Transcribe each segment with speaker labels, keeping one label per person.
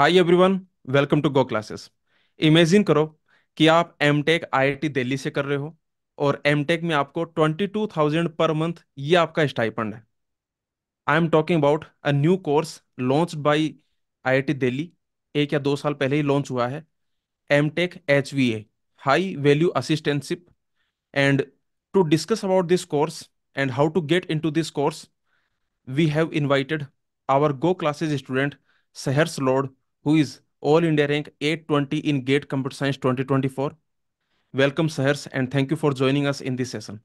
Speaker 1: Hi everyone welcome to go classes imagine करो कि आप एम टेक आई दिल्ली से कर रहे हो और एम टेक में आपको twenty two thousand per month ये आपका स्टाइपेंड है I am talking about a new course launch by I Delhi एक या दो साल पहले ही लॉन्च हुआ है M take H V A high value assistantship and to discuss about this course and how to get in this course we have invited our go classes student सहर्स लोड who is All India rank 820 in GATE Computer Science 2024. Welcome, sirs, and thank you for joining us in this session.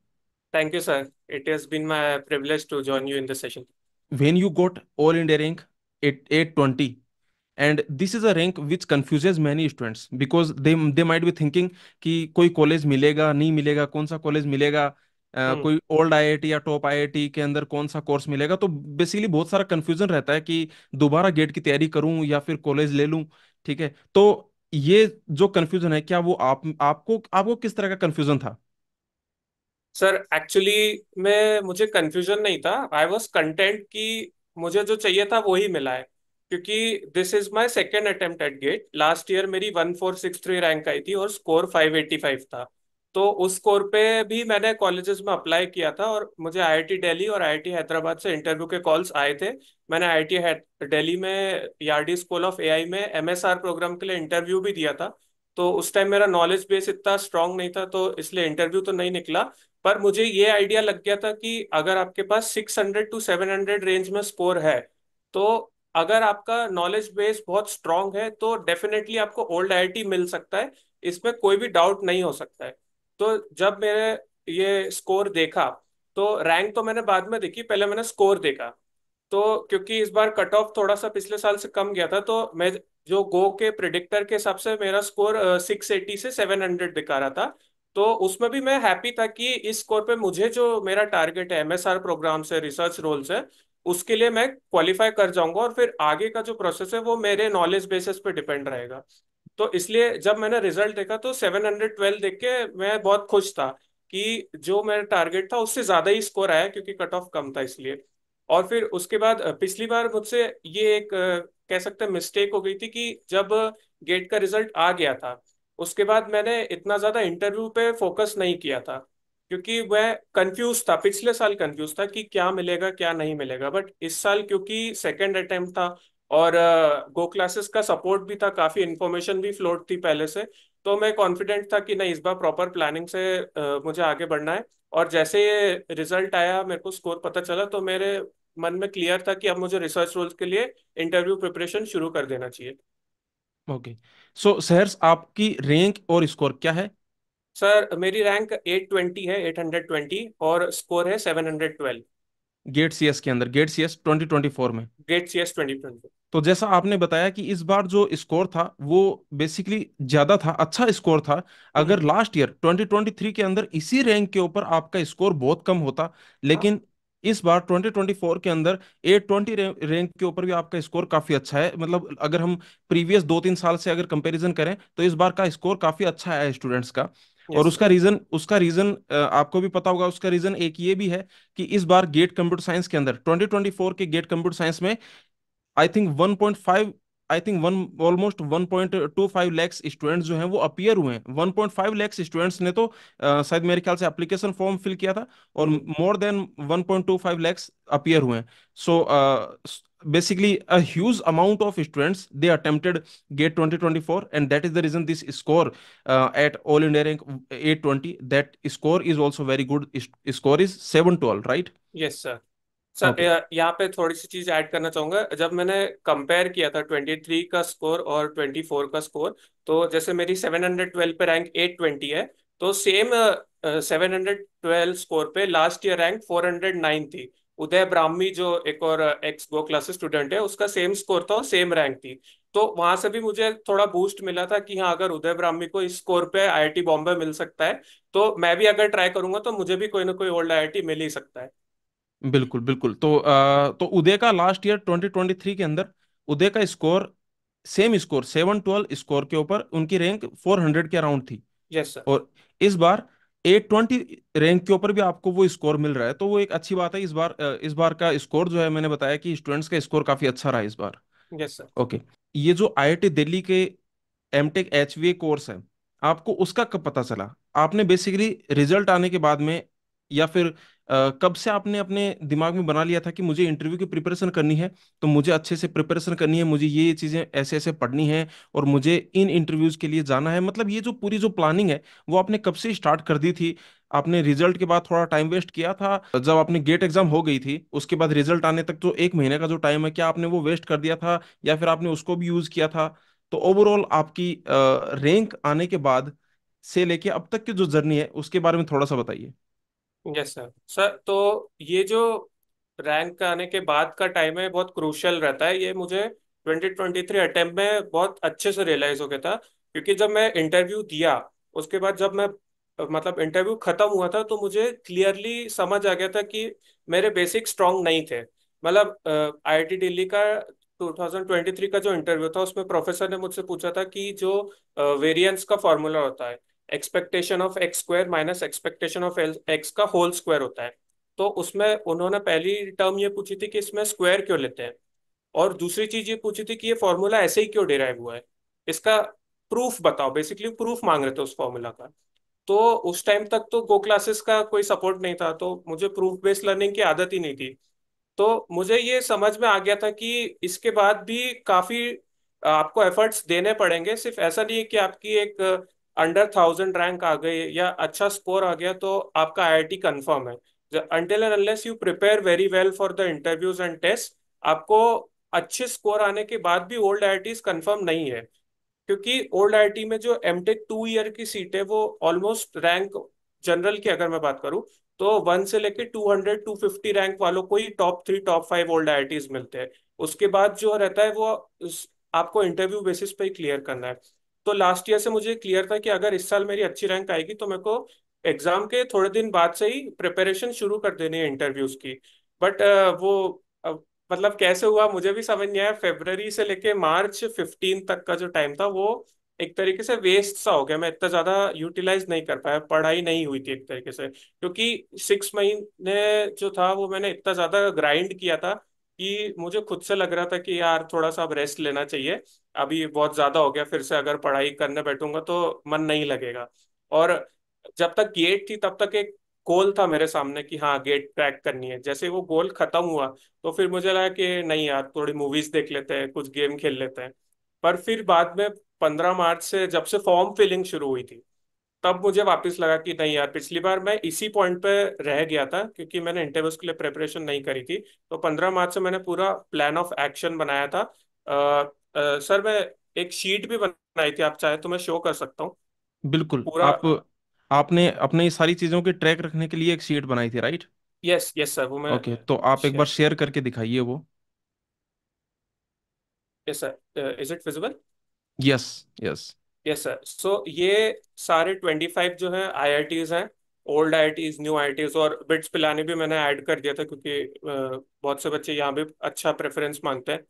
Speaker 2: Thank you, sir. It has been my privilege to join you in this session.
Speaker 1: When you got All India rank 8, 820, and this is a rank which confuses many students because they they might be thinking that कोई college मिलेगा नहीं मिलेगा कौन सा college मिलेगा hmm. कोई old IIT या top IIT के अंदर कौन सा कोर्स मिलेगा तो बेसिकली बहुत सारा कंफ्यूजन रहता है कि दोबारा गेट की तैयारी करूं या फिर कॉलेज ले लूं ठीक है तो ये जो कंफ्यूजन है क्या वो आप आपको आपको किस तरह का कंफ्यूजन था
Speaker 2: सर एक्चुअली मैं मुझे कंफ्यूजन नहीं था आई वाज कंटेंट कि मुझे जो चाहिए था वो ही मिला है क्योंकि this is my second attempt at GATE last year मेरी 1463 रैंक आई थी और स्कोर 585 था तो उस स्कोर पे भी मैंने कॉलेजेस में अप्लाई किया था और मुझे आईआईटी दिल्ली और आईआईटी हैदराबाद से इंटरव्यू के कॉल्स आए थे मैंने आईआईटी दिल्ली में यारडी स्कूल ऑफ एआई में एमएसआर प्रोग्राम के लिए इंटरव्यू भी दिया था तो उस टाइम मेरा नॉलेज बेस इतना स्ट्रांग नहीं था तो इसलिए इंटरव्यू तो नहीं निकला पर मुझे ये आइडिया लग गया था कि अगर आपके पास six hundred to seven hundred range में स्कोर है तो अगर आपका नॉलेज बेस बहुत स्ट्रांग है तो डेफिनेटली आपको ओल्ड आई मिल सकता है इसमें कोई भी डाउट नहीं हो सकता है तो जब मेरे ये स्कोर देखा तो रैंक तो मैंने बाद में देखी पहले मैंने स्कोर देखा तो क्योंकि इस बार कट ऑफ थोड़ा सा पिछले साल से कम गया था तो मैं जो गो के प्रिडिक्टर के हिसाब से मेरा स्कोर सिक्स एटी से सेवन हंड्रेड दिखा रहा था तो उसमें भी मैं हैप्पी था कि इस स्कोर पे मुझे जो मेरा टारगेट है एमएसआर प्रोग्राम से रिसर्च रोल से उसके लिए मैं क्वालिफाई कर जाऊंगा और फिर आगे का जो प्रोसेस है वो मेरे नॉलेज बेसिस पे डिपेंड रहेगा तो इसलिए जब मैंने रिजल्ट देखा तो सेवन हंड्रेड ट्वेल्व देख के मैं बहुत खुश था कि जो मेरा टारगेट था उससे ज्यादा ही स्कोर आया क्योंकि कट ऑफ कम था इसलिए और फिर उसके बाद पिछली बार मुझसे ये एक कह सकते मिस्टेक हो गई थी कि जब गेट का रिजल्ट आ गया था उसके बाद मैंने इतना ज्यादा इंटरव्यू पे फोकस नहीं किया था क्योंकि वह कंफ्यूज था पिछले साल कंफ्यूज था कि क्या मिलेगा क्या नहीं मिलेगा बट इस साल क्योंकि सेकेंड अटेम्प्ट था और गो क्लासेस का सपोर्ट भी था काफी इन्फॉर्मेशन भी फ्लोट थी पहले से तो मैं कॉन्फिडेंट था कि नहीं इस बार प्रॉपर प्लानिंग से मुझे आगे बढ़ना है और जैसे ये रिजल्ट आया मेरे को स्कोर पता चला तो मेरे मन में क्लियर था कि अब मुझे रिसर्च रोल्स के लिए इंटरव्यू प्रिपरेशन शुरू कर देना चाहिए
Speaker 1: ओके सो सर आपकी रैंक और स्कोर क्या है
Speaker 2: सर मेरी रैंक 820 है 820 और स्कोर है 712
Speaker 1: गेट सी के अंदर गेट सीएस 2024 में
Speaker 2: गेट सीएस 2024
Speaker 1: तो जैसा आपने बताया कि इस बार जो स्कोर था वो बेसिकली ज्यादा था अच्छा स्कोर था अगर लास्ट ईयर 2023 के अंदर इसी रैंक के ऊपर आपका स्कोर बहुत कम होता लेकिन हाँ। इस बार 2024 के अंदर ए ट्वेंटी रैंक के ऊपर भी आपका स्कोर काफी अच्छा है मतलब अगर हम प्रीवियस दो तीन साल से अगर कंपैरिजन करें तो इस बार का स्कोर काफी अच्छा है स्टूडेंट्स का और उसका रीजन उसका रीजन आपको भी पता होगा उसका रीजन एक ये भी है कि इस बार गेट कंप्यूटर साइंस के अंदर 2024 के गेट कंप्यूटर साइंस में I think 1.5 I think one almost 1.25 lakh students जो हैं वो अपियर हुए हैं 1.5 लाख स्टूडेंट्स ने तो uh, शायद मेरे ख्याल से एप्लीकेशन फॉर्म फिल किया था और मोर देन 1.25 लाख अपियर हुए हैं so basically a huge amount of students they attempted gate 2024 and that is the reason this score uh, at all india rank 820 that score is also very good score is 712 right
Speaker 2: yes sir sir okay. यहाँ पे थोड़ी सी चीज add करना चाहूंगा जब मैंने compare किया था 23 का स्कोर और 24 का स्कोर तो जैसे मेरी 712 पे रैंक 820 है तो same seven hundred twelve score पे last year rank four hundred nine थी उदय ब्राह्मी जो एक और एक्स गो क्लास स्टूडेंट है उसका सेम स्कोर था और सेम रैंक थी तो वहां से भी मुझे थोड़ा बूस्ट मिला था कि हाँ अगर उदय ब्राह्मी को इस स्कोर पे आई बॉम्बे मिल सकता है तो मैं भी अगर ट्राई करूंगा तो मुझे भी कोई ना कोई ओल्ड आई मिल ही सकता है
Speaker 1: बिल्कुल बिल्कुल तो आ, तो उदय का लास्ट ईयर 2023 के अंदर उदय का score same score seven twelve score के ऊपर उनकी रैंक 400 के अराउंड थी यस सर और इस बार 820 रैंक के ऊपर भी आपको वो स्कोर मिल रहा है तो वो एक अच्छी बात है इस बार इस बार का स्कोर जो है मैंने बताया कि स्टूडेंट्स का स्कोर काफी अच्छा रहा इस बार यस सर ओके ये जो आई दिल्ली के एमटेक एचवीए कोर्स है आपको उसका कब पता चला आपने बेसिकली रिजल्ट आने के बाद में या फिर कब से आपने अपने दिमाग में बना लिया था कि मुझे इंटरव्यू की प्रिपरेशन करनी है तो मुझे अच्छे से प्रिपरेशन करनी है मुझे ये ये चीज़ें ऐसे ऐसे पढ़नी है और मुझे इन इंटरव्यूज़ के लिए जाना है मतलब ये जो पूरी जो प्लानिंग है वो आपने कब से स्टार्ट कर दी थी आपने रिजल्ट के बाद थोड़ा टाइम वेस्ट किया था जब आपने गेट एग्जाम हो गई थी उसके बाद रिजल्ट आने तक जो एक महीने का जो टाइम है क्या आपने वो वेस्ट कर दिया था या फिर आपने उसको भी यूज़ किया था तो ओवरऑल आपकी रैंक आने के बाद से लेके अब तक की जो जर्नी है उसके बारे में थोड़ा सा बताइए
Speaker 2: यस सर सर तो ये जो रैंक आने के बाद का टाइम है बहुत क्रूशल रहता है ये मुझे 2023 अटेम्प्ट में बहुत अच्छे से रियलाइज हो गया था क्योंकि जब मैं इंटरव्यू दिया उसके बाद जब मैं मतलब इंटरव्यू खत्म हुआ था तो मुझे क्लियरली समझ आ गया था कि मेरे बेसिक स्ट्रांग नहीं थे मतलब आई दिल्ली का 2023 का जो इंटरव्यू था उसमें प्रोफेसर ने मुझसे पूछा था कि जो वेरियंस का फॉर्मूला होता है expectation of X square minus expectation of X का होल स्क्वायर होता है तो उसमें उन्होंने पहली टर्म ये पूछी थी कि इसमें स्क्वायर क्यों लेते हैं और दूसरी चीज ये पूछी थी कि ये फॉर्मूला ऐसे ही क्यों डिराइव हुआ है इसका प्रूफ बताओ बेसिकली प्रूफ मांग रहे थे उस फॉर्मूला का तो उस टाइम तक तो गो क्लासेस का कोई सपोर्ट नहीं था तो मुझे प्रूफ बेस्ड लर्निंग की आदत ही नहीं थी तो मुझे ये समझ में आ गया था कि इसके बाद भी काफी आपको एफर्ट्स देने पड़ेंगे सिर्फ ऐसा नहीं है कि आपकी एक अंडर थाउजेंड रैंक आ गई या अच्छा स्कोर आ गया तो आपका आई कन्फर्म है until and unless you prepare very well for the interviews and test आपको अच्छे स्कोर आने के बाद भी ओल्ड आई आई कन्फर्म नहीं है क्योंकि ओल्ड आई आई टी में जो एम टेक टू ईयर की सीट है वो ऑलमोस्ट रैंक जनरल की अगर मैं बात करूँ तो वन से लेके two hundred to fifty rank वालों को ही top three top five old I I Ts मिलते हैं उसके बाद जो रहता है वो आपको इंटरव्यू बेसिस पे ही क्लियर करना है तो लास्ट ईयर से मुझे क्लियर था कि अगर इस साल मेरी अच्छी रैंक आएगी तो मेरे को एग्जाम के थोड़े दिन बाद से ही प्रिपरेशन शुरू कर देनी है इंटरव्यूज की बट वो मतलब कैसे हुआ मुझे भी समझ नहीं आया फेबररी से लेके मार्च फिफ्टीन तक का जो टाइम था वो एक तरीके से वेस्ट सा हो गया मैं इतना ज्यादा यूटिलाइज नहीं कर पाया पढ़ाई नहीं हुई थी एक तरीके से क्योंकि सिक्स महीने जो था वो मैंने इतना ज्यादा ग्राइंड किया था कि मुझे खुद से लग रहा था कि यार थोड़ा सा अब रेस्ट लेना चाहिए अभी बहुत ज्यादा हो गया फिर से अगर पढ़ाई करने बैठूंगा तो मन नहीं लगेगा और जब तक गेट थी तब तक एक गोल था मेरे सामने कि हाँ गेट क्रैक करनी है जैसे वो गोल खत्म हुआ तो फिर मुझे लगा कि नहीं यार थोड़ी मूवीज देख लेते हैं कुछ गेम खेल लेते हैं पर फिर बाद में पंद्रह मार्च से जब से फॉर्म फिलिंग शुरू हुई थी तब मुझे वापस लगा कि नहीं यार पिछली बार मैं इसी पॉइंट पे रह गया था क्योंकि मैंने इंटरव्यूज के लिए प्रेपरेशन नहीं करी थी तो पंद्रह मार्च से मैंने पूरा प्लान ऑफ एक्शन बनाया था आ, आ, सर मैं एक शीट भी बनाई थी आप चाहे तो मैं शो कर सकता हूँ बिल्कुल पूरा आप
Speaker 1: आपने अपने सारी चीजों के ट्रैक रखने के लिए एक शीट बनाई थी राइट
Speaker 2: यस यस सर वो मैं ओके
Speaker 1: तो आप एक बार शेयर करके दिखाइए वो
Speaker 2: yes sir is it visible
Speaker 1: yes yes
Speaker 2: yes sir so ये सारे ट्वेंटी फाइव जो है आई आई टीज हैं old I Ts new I Ts और बिट्स पिलाने भी मैंने ऐड कर दिया था क्योंकि बहुत से बच्चे यहाँ भी अच्छा प्रेफरेंस मांगते हैं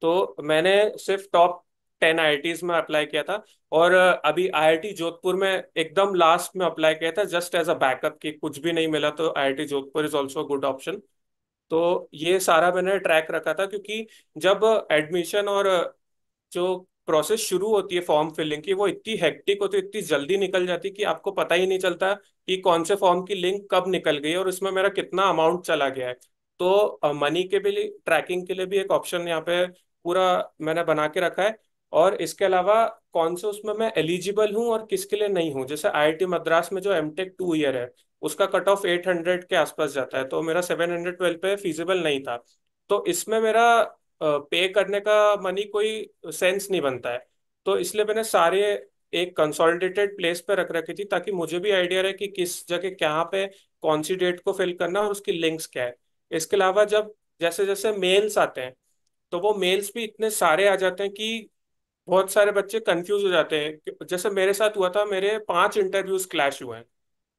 Speaker 2: तो मैंने सिर्फ टॉप टेन टीज में अप्लाई किया था और अभी टी जोधपुर में एकदम लास्ट में अप्लाई किया था जस्ट एज अ बैकअप कि कुछ भी नहीं मिला तो T Jodhpur is also good option तो ये सारा मैंने ट्रैक रखा था क्योंकि जब एडमिशन और जो प्रोसेस शुरू होती है फॉर्म फिलिंग की वो इतनी हेक्टिक होती है इतनी जल्दी निकल जाती है कि आपको पता ही नहीं चलता कि कौन से फॉर्म की लिंक कब निकल गई और उसमें मेरा कितना अमाउंट चला गया है तो मनी के भी ट्रैकिंग के लिए भी एक ऑप्शन यहाँ पे पूरा मैंने बना के रखा है और इसके अलावा कौन से उसमें मैं एलिजिबल हूँ और किसके लिए नहीं हूँ जैसे आई मद्रास में जो एम टू ईयर है उसका कट ऑफ एट हंड्रेड के आसपास जाता है तो मेरा सेवन हंड्रेड ट्वेल्व पे फिजिबल नहीं था तो इसमें मेरा पे करने का मनी कोई सेंस नहीं बनता है तो इसलिए मैंने सारे एक कंसोलिडेटेड प्लेस पे रख रखी थी ताकि मुझे भी आइडिया रहे कि किस जगह कहाँ पे कौन सी डेट को फिल करना और उसकी लिंक्स क्या है इसके अलावा जब जैसे जैसे मेल्स आते हैं तो वो मेल्स भी इतने सारे आ जाते हैं कि बहुत सारे बच्चे कंफ्यूज हो जाते हैं जैसे मेरे साथ हुआ था मेरे पांच इंटरव्यूज क्लैश हुए हैं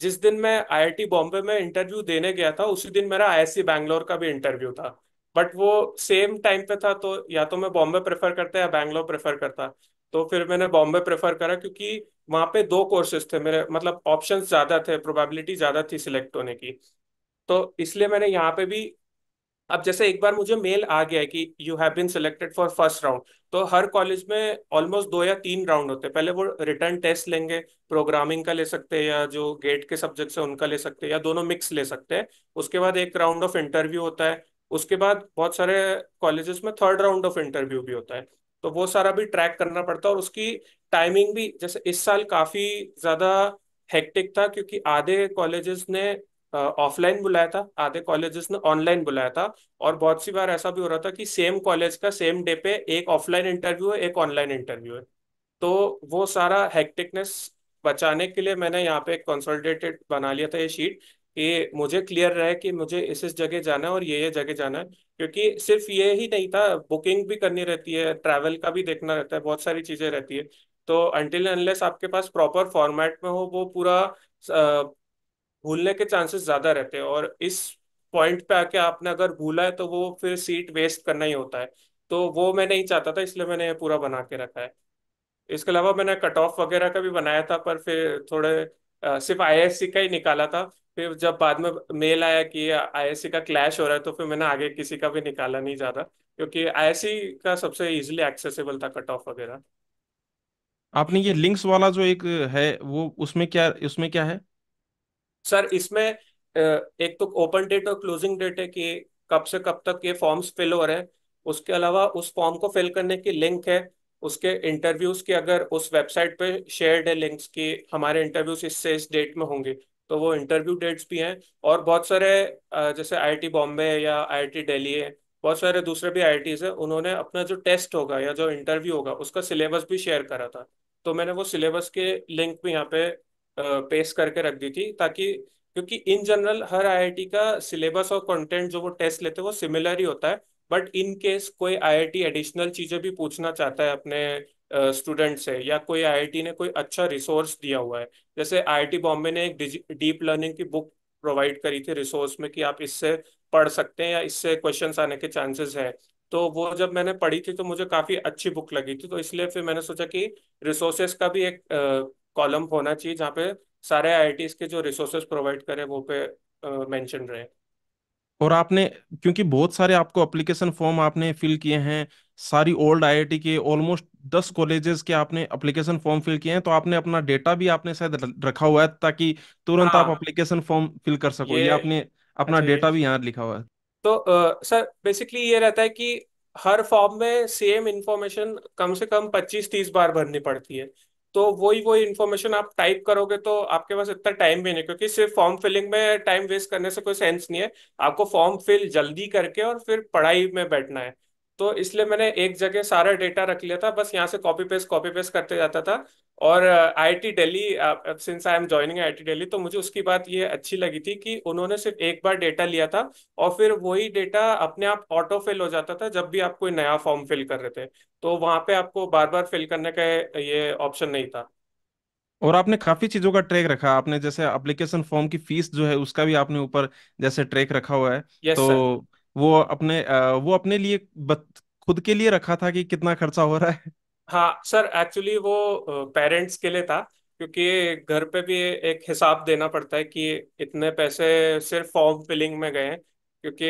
Speaker 2: जिस दिन मैं आईआईटी बॉम्बे में इंटरव्यू देने गया था उसी दिन मेरा आईएससी बैंगलोर का भी इंटरव्यू था बट वो सेम टाइम पे था तो या तो मैं बॉम्बे प्रेफर करता या बैंगलोर प्रेफर करता तो फिर मैंने बॉम्बे प्रेफर करा क्योंकि वहाँ पे दो कोर्सेज थे मेरे मतलब ऑप्शंस ज़्यादा थे प्रोबेबिलिटी ज़्यादा थी सिलेक्ट होने की तो इसलिए मैंने यहाँ पे भी अब जैसे एक बार मुझे मेल आ गया है कि you have been selected for first round तो हर कॉलेज में ऑलमोस्ट दो या तीन राउंड होते हैं पहले वो रिटर्न टेस्ट लेंगे प्रोग्रामिंग का ले सकते हैं या जो गेट के सब्जेक्ट है उनका ले सकते हैं या दोनों मिक्स ले सकते हैं उसके बाद एक राउंड ऑफ इंटरव्यू होता है उसके बाद बहुत सारे कॉलेजेस में थर्ड राउंड ऑफ इंटरव्यू भी होता है तो वो सारा भी ट्रैक करना पड़ता है और उसकी टाइमिंग भी जैसे इस साल काफी ज्यादा हेक्टिक था क्योंकि आधे कॉलेजेस ने ऑफलाइन बुलाया था आधे कॉलेजेस ने ऑनलाइन बुलाया था और बहुत सी बार ऐसा भी हो रहा था कि सेम कॉलेज का सेम डे पे एक ऑफलाइन इंटरव्यू है एक ऑनलाइन इंटरव्यू है तो वो सारा हेक्टिकनेस बचाने के लिए मैंने यहाँ पे एक कंसोलिडेटेड बना लिया था ये शीट ये मुझे क्लियर रहे कि मुझे इस इस जगह जाना है और ये ये जगह जाना है क्योंकि सिर्फ ये ही नहीं था बुकिंग भी करनी रहती है ट्रैवल का भी देखना रहता है बहुत सारी चीज़ें रहती है तो अनटिल अनलेस आपके पास प्रॉपर फॉर्मेट में हो वो पूरा भूलने के चांसेस ज़्यादा रहते हैं और इस पॉइंट पे आके आपने अगर भूला है तो वो फिर सीट वेस्ट करना ही होता है तो वो मैं नहीं चाहता था इसलिए मैंने पूरा बना के रखा है इसके अलावा मैंने कट ऑफ वगैरह का भी बनाया था पर फिर थोड़े सिर्फ आईएससी का ही निकाला था फिर जब बाद में मेल आया कि आईएससी का क्लैश हो रहा है तो फिर मैंने आगे किसी का भी निकाला नहीं जा रहा क्योंकि आईएससी का सबसे इजीली एक्सेसिबल था कट ऑफ वगैरह
Speaker 1: आपने ये लिंक्स वाला जो एक है वो उसमें क्या उसमें क्या है
Speaker 2: सर इसमें एक तो ओपन डेट और क्लोजिंग डेट है कि कब से कब तक ये फॉर्म्स फिल हो रहे हैं उसके अलावा उस फॉर्म को फिल करने की लिंक है उसके इंटरव्यूज के अगर उस वेबसाइट पे शेयर्ड है लिंक्स की हमारे इंटरव्यूज इससे इस डेट में होंगे तो वो इंटरव्यू डेट्स भी हैं और बहुत सारे जैसे आई बॉम्बे है या आई दिल्ली है बहुत सारे दूसरे भी आई हैं उन्होंने अपना जो टेस्ट होगा या जो इंटरव्यू होगा उसका सिलेबस भी शेयर करा था तो मैंने वो सिलेबस के लिंक भी यहाँ पे पेश करके रख दी थी ताकि क्योंकि इन जनरल हर आईआईटी का सिलेबस और कंटेंट जो वो टेस्ट लेते हैं वो सिमिलर ही होता है बट इन केस कोई आईआईटी एडिशनल चीजें भी पूछना चाहता है अपने स्टूडेंट uh, से या कोई आईआईटी ने कोई अच्छा रिसोर्स दिया हुआ है जैसे आईआईटी बॉम्बे ने एक डीप लर्निंग की बुक प्रोवाइड करी थी रिसोर्स में कि आप इससे पढ़ सकते हैं या इससे क्वेश्चंस आने के चांसेस है तो वो जब मैंने पढ़ी थी तो मुझे काफी अच्छी बुक लगी थी तो इसलिए फिर मैंने सोचा कि रिसोर्सेस का भी एक कॉलम uh, होना चाहिए जहाँ पे सारे आई के जो रिसोर्सेस प्रोवाइड करे वो पे मेंशन uh, रहे
Speaker 1: और आपने क्योंकि बहुत सारे आपको एप्लीकेशन फॉर्म आपने फिल किए हैं सारी ओल्ड आईआईटी के ऑलमोस्ट दस कॉलेजेस के आपने एप्लीकेशन फॉर्म फिल किए हैं तो आपने अपना डेटा भी आपने शायद रखा हुआ है ताकि तुरंत हाँ, आप एप्लीकेशन फॉर्म फिल कर सको ये, ये आपने अपना डेटा अच्छा, भी यहाँ लिखा हुआ है
Speaker 2: तो सर बेसिकली ये रहता है कि हर फॉर्म में सेम इंफॉर्मेशन कम से कम पच्चीस तीस बार भरनी पड़ती है तो वही वही इन्फॉर्मेशन आप टाइप करोगे तो आपके पास इतना टाइम भी नहीं क्योंकि सिर्फ फॉर्म फिलिंग में टाइम वेस्ट करने से कोई सेंस नहीं है आपको फॉर्म फिल जल्दी करके और फिर पढ़ाई में बैठना है तो इसलिए मैंने एक जगह सारा डेटा रख लिया था बस यहाँ से कॉपी पेस्ट कॉपी पेस्ट करते जाता था और I T Delhi since I am joining I T Delhi तो मुझे उसकी बात ये अच्छी लगी थी कि उन्होंने सिर्फ एक बार डेटा लिया था और फिर वही डेटा अपने आप ऑटो फिल हो जाता था जब भी आप कोई नया फॉर्म फिल कर रहे थे तो वहां पे आपको बार बार फिल करने का ये ऑप्शन नहीं था
Speaker 1: और आपने काफी चीजों का ट्रैक रखा आपने जैसे एप्लीकेशन फॉर्म की फीस जो है उसका भी आपने ऊपर जैसे ट्रैक रखा हुआ है yes, तो sir. वो अपने वो अपने लिए खुद के लिए रखा था कि कितना खर्चा हो रहा है
Speaker 2: हाँ सर एक्चुअली वो पेरेंट्स के लिए था क्योंकि घर पे भी एक हिसाब देना पड़ता है कि इतने पैसे सिर्फ फॉर्म फिलिंग में गए क्योंकि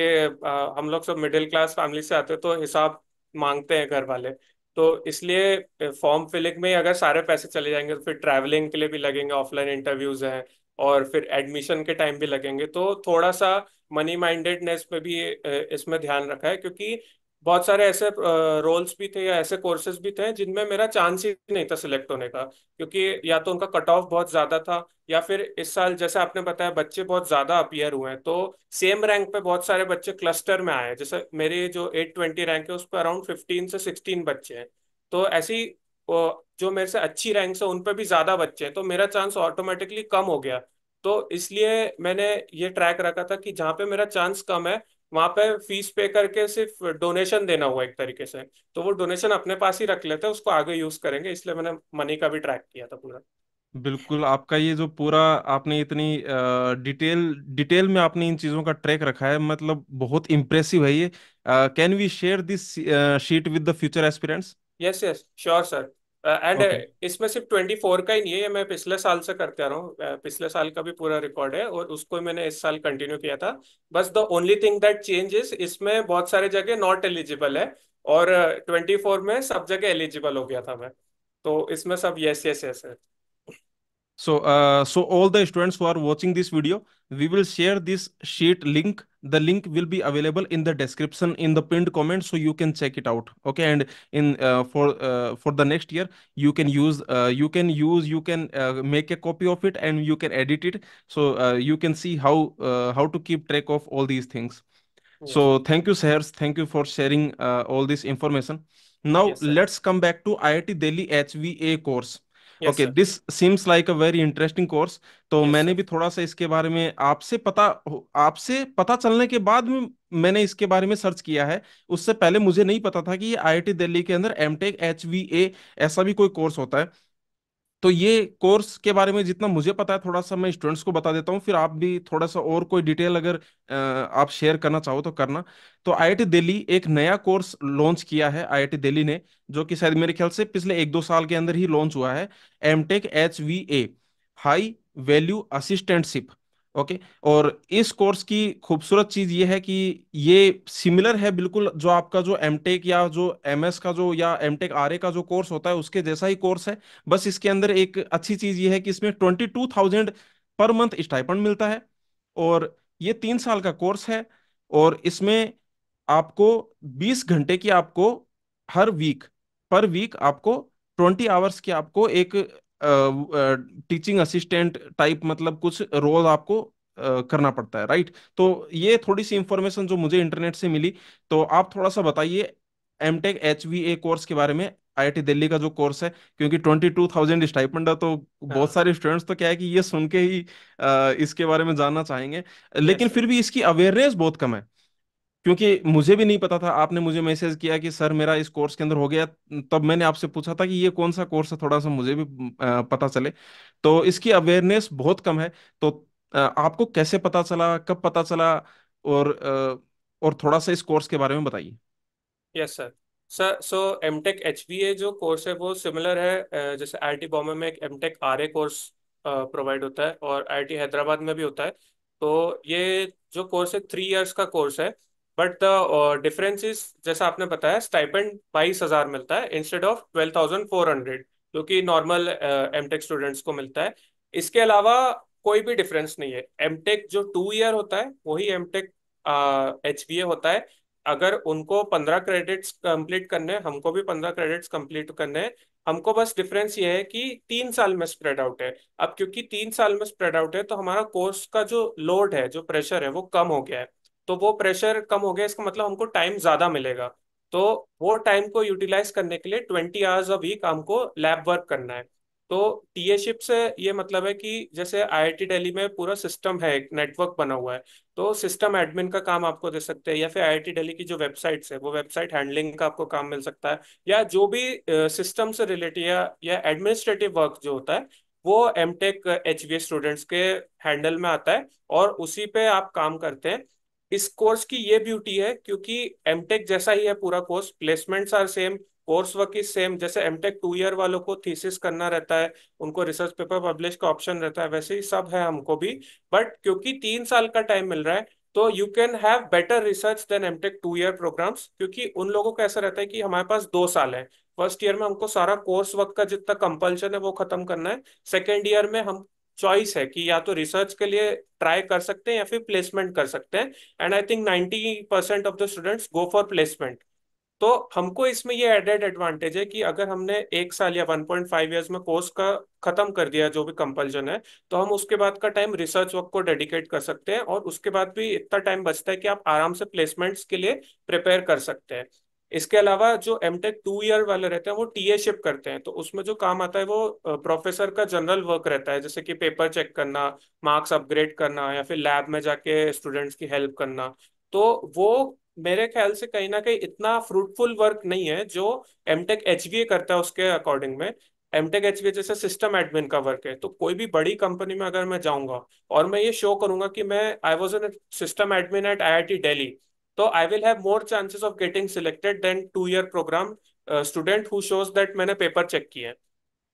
Speaker 2: हम लोग सब मिडिल क्लास फैमिली से आते हैं तो हिसाब मांगते हैं घर वाले तो इसलिए फॉर्म फिलिंग में अगर सारे पैसे चले जाएंगे तो फिर ट्रैवलिंग के लिए भी लगेंगे ऑफलाइन इंटरव्यूज हैं और फिर एडमिशन के टाइम भी लगेंगे तो थोड़ा सा मनी माइंडेडनेस पे भी इसमें ध्यान रखा है क्योंकि बहुत सारे ऐसे रोल्स भी थे या ऐसे कोर्सेज भी थे जिनमें मेरा चांस ही नहीं था सिलेक्ट होने का क्योंकि या तो उनका कट ऑफ बहुत ज्यादा था या फिर इस साल जैसे आपने बताया बच्चे बहुत ज्यादा अपियर हुए हैं तो सेम रैंक पे बहुत सारे बच्चे क्लस्टर में आए हैं जैसे मेरे जो एट ट्वेंटी रैंक है उस पर अराउंड फिफ्टीन से सिक्सटीन बच्चे हैं तो ऐसी जो मेरे से अच्छी रैंक है उन पर भी ज्यादा बच्चे हैं तो मेरा चांस ऑटोमेटिकली कम हो गया तो इसलिए मैंने ये ट्रैक रखा था कि जहाँ पे मेरा चांस कम है वहां पे फीस पे करके सिर्फ डोनेशन देना हुआ एक तरीके से तो वो डोनेशन अपने पास ही रख लेते हैं उसको आगे यूज करेंगे इसलिए मैंने मनी का भी ट्रैक किया था पूरा
Speaker 1: बिल्कुल आपका ये जो पूरा आपने इतनी आ, डिटेल डिटेल में आपने इन चीज़ों का ट्रैक रखा है मतलब बहुत इम्प्रेसिव है ये can we share this sheet with the future aspirants
Speaker 2: yes yes sure sir and uh, uh, इसमें सिर्फ ट्वेंटी फोर का ही नहीं है ये मैं पिछले साल से करते आ रहा हूँ uh, पिछले साल का भी पूरा रिकॉर्ड है और उसको मैंने इस साल कंटिन्यू किया था बस the only thing that is इसमें बहुत सारे जगह नॉट एलिजिबल है और ट्वेंटी फोर में सब जगह एलिजिबल हो गया था मैं तो इसमें सब यस यस यस है
Speaker 1: So, uh, so all the students who are watching this video, we will share this sheet link. The link will be available in the description in the pinned comment, so you can check it out. Okay, and in uh, for uh, for the next year, you can use uh, you can use you can uh, make a copy of it and you can edit it, so uh, you can see how uh, how to keep track of all these things. So thank you, Sahars. Thank you for sharing uh, all this information. Now yes, let's come back to IIT Delhi HVA course. Okay this seems like a very interesting course तो yes, मैंने sir. भी थोड़ा सा इसके बारे में आपसे पता आपसे पता चलने के बाद में मैंने इसके बारे में सर्च किया है उससे पहले मुझे नहीं पता था कि ये आई दिल्ली के अंदर एमटेक एचवीए ऐसा भी कोई कोर्स होता है तो ये कोर्स के बारे में जितना मुझे पता है थोड़ा सा मैं स्टूडेंट्स को बता देता हूँ फिर आप भी थोड़ा सा और कोई डिटेल अगर आप शेयर करना चाहो तो करना तो आईआईटी दिल्ली एक नया कोर्स लॉन्च किया है आईआईटी दिल्ली ने जो कि शायद मेरे ख्याल से पिछले एक दो साल के अंदर ही लॉन्च हुआ है M H V A high value assistantship okay और इस कोर्स की खूबसूरत चीज ये है कि ये सिमिलर है बिल्कुल जो आपका जो एम या जो एम का जो या एम टेक आर का जो कोर्स होता है उसके जैसा ही कोर्स है बस इसके अंदर एक अच्छी चीज ये है कि इसमें twenty two thousand per month stipend मिलता है और ये तीन साल का कोर्स है और इसमें आपको बीस घंटे की आपको हर वीक पर वीक आपको ट्वेंटी आवर्स की आपको एक टीचिंग असिस्टेंट टाइप मतलब कुछ रोल आपको आ, करना पड़ता है राइट तो ये थोड़ी सी इंफॉर्मेशन जो मुझे इंटरनेट से मिली तो आप थोड़ा सा बताइए M take H V A course के बारे में आई दिल्ली का जो कोर्स है क्योंकि ट्वेंटी टू थाउजेंड स्टाइपेंड है तो बहुत हाँ। सारे स्टूडेंट्स तो क्या है कि ये सुन के ही आ, इसके बारे में जानना चाहेंगे लेकिन फिर भी इसकी अवेयरनेस बहुत कम है क्योंकि मुझे भी नहीं पता था आपने मुझे मैसेज किया कि सर मेरा इस कोर्स के अंदर हो गया तब मैंने आपसे पूछा था कि ये कौन सा कोर्स है थोड़ा सा मुझे भी पता चले तो इसकी अवेयरनेस बहुत कम है तो आपको कैसे पता चला कब पता चला और और थोड़ा सा इस कोर्स के बारे में बताइए
Speaker 2: yes sir sir so M take H B A जो कोर्स है वो सिमिलर है जैसे आई टी बॉम्बे में एक M take R A course provide होता है और आई टी हैदराबाद में भी होता है तो ये जो कोर्स है थ्री इयर्स का कोर्स है बट द डिफरेंस इज जैसा आपने बताया स्टाइपेंड बाईस हजार मिलता है instead of twelve thousand four hundred जो कि नॉर्मल एम टेक स्टूडेंट्स को मिलता है इसके अलावा कोई भी डिफरेंस नहीं है एम टेक जो टू ईयर होता है वही M take H B A होता है अगर उनको पंद्रह क्रेडिट्स कंप्लीट करने हैं हमको भी पंद्रह क्रेडिट्स कंप्लीट करने हैं हमको बस डिफरेंस ये है कि तीन साल में स्प्रेड आउट है अब क्योंकि तीन साल में स्प्रेड आउट है तो हमारा कोर्स का जो लोड है जो प्रेशर है वो कम हो गया है तो वो प्रेशर कम हो गया इसका मतलब हमको टाइम ज़्यादा मिलेगा तो वो टाइम को यूटिलाइज करने के लिए ट्वेंटी आवर्स अ वीक हमको लैब वर्क करना है तो टीए शिप से ये मतलब है कि जैसे आईआईटी दिल्ली में पूरा सिस्टम है एक नेटवर्क बना हुआ है तो सिस्टम एडमिन का काम आपको दे सकते हैं या फिर आईआईटी दिल्ली की जो वेबसाइट्स है वो वेबसाइट हैंडलिंग का आपको काम मिल सकता है या जो भी सिस्टम से रिलेटेड या या एडमिनिस्ट्रेटिव वर्क जो होता है वो एम टेक एच स्टूडेंट्स के हैंडल में आता है और उसी पे आप काम करते हैं इस कोर्स की ये ब्यूटी है क्योंकि एमटेक जैसा ही है पूरा course placements are same course work is same जैसे एमटेक टू ईयर वालों को थीसिस करना रहता है उनको रिसर्च पेपर पब्लिश का ऑप्शन रहता है वैसे ही सब है हमको भी बट क्योंकि तीन साल का टाइम मिल रहा है तो you can have better research than MTech two year programs क्योंकि उन लोगों को ऐसा रहता है कि हमारे पास दो साल है फर्स्ट ईयर में हमको सारा कोर्स वर्क का जितना कंपल्शन है वो खत्म करना है सेकेंड ईयर में हम चॉइस है कि या तो रिसर्च के लिए ट्राई कर सकते हैं या फिर प्लेसमेंट कर सकते हैं and I think ninety percent of the students go for placement तो हमको इसमें ये एडेड एडवांटेज है कि अगर हमने एक साल या 1.5 पॉइंट ईयर्स में कोर्स का खत्म कर दिया जो भी कंपल्सन है तो हम उसके बाद का टाइम रिसर्च वर्क को डेडिकेट कर सकते हैं और उसके बाद भी इतना टाइम बचता है कि आप आराम से प्लेसमेंट्स के लिए प्रिपेयर कर सकते हैं इसके अलावा जो एम टेक टू ईयर वाले रहते हैं वो ए शिप करते हैं तो उसमें जो काम आता है वो प्रोफेसर का जनरल वर्क रहता है जैसे कि पेपर चेक करना मार्क्स अपग्रेड करना या फिर लैब में जाके स्टूडेंट्स की हेल्प करना तो वो मेरे ख्याल से कहीं ना कहीं इतना फ्रूटफुल वर्क नहीं है जो एम टेक एच करता है उसके अकॉर्डिंग में एम टेक एच जैसे सिस्टम एडमिन का वर्क है तो कोई भी बड़ी कंपनी में अगर मैं जाऊंगा और मैं ये शो करूंगा कि मैं I was an system admin at I I T Delhi तो I will have more chances of getting selected than two year program student who shows that मैंने पेपर चेक किए हैं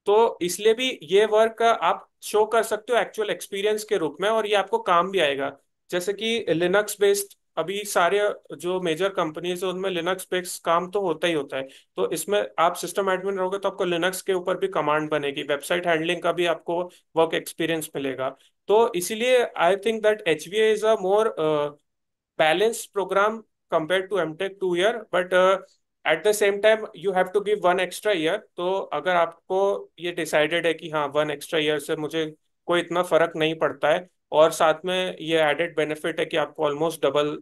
Speaker 2: तो इसलिए भी ये वर्क uh, आप शो कर सकते हो एक्चुअल एक्सपीरियंस के रूप में और ये आपको काम भी आएगा जैसे कि लिनक्स बेस्ड अभी सारे uh, जो मेजर कंपनीज है उनमें लिनक्स बेस्ड काम तो होता ही होता है तो इसमें आप सिस्टम एडमिन रहोगे तो आपको लिनक्स के ऊपर भी कमांड बनेगी वेबसाइट हैंडलिंग का भी आपको वर्क एक्सपीरियंस मिलेगा तो इसीलिए I think that H is a more balance program compared to MTech two year but uh, at the same time you have to give one extra year तो अगर आपको ये डिसाइडेड है कि हाँ वन एक्स्ट्रा ईयर से मुझे कोई इतना फर्क नहीं पड़ता है और साथ में ये एडेड बेनिफिट है कि आपको ऑलमोस्ट डबल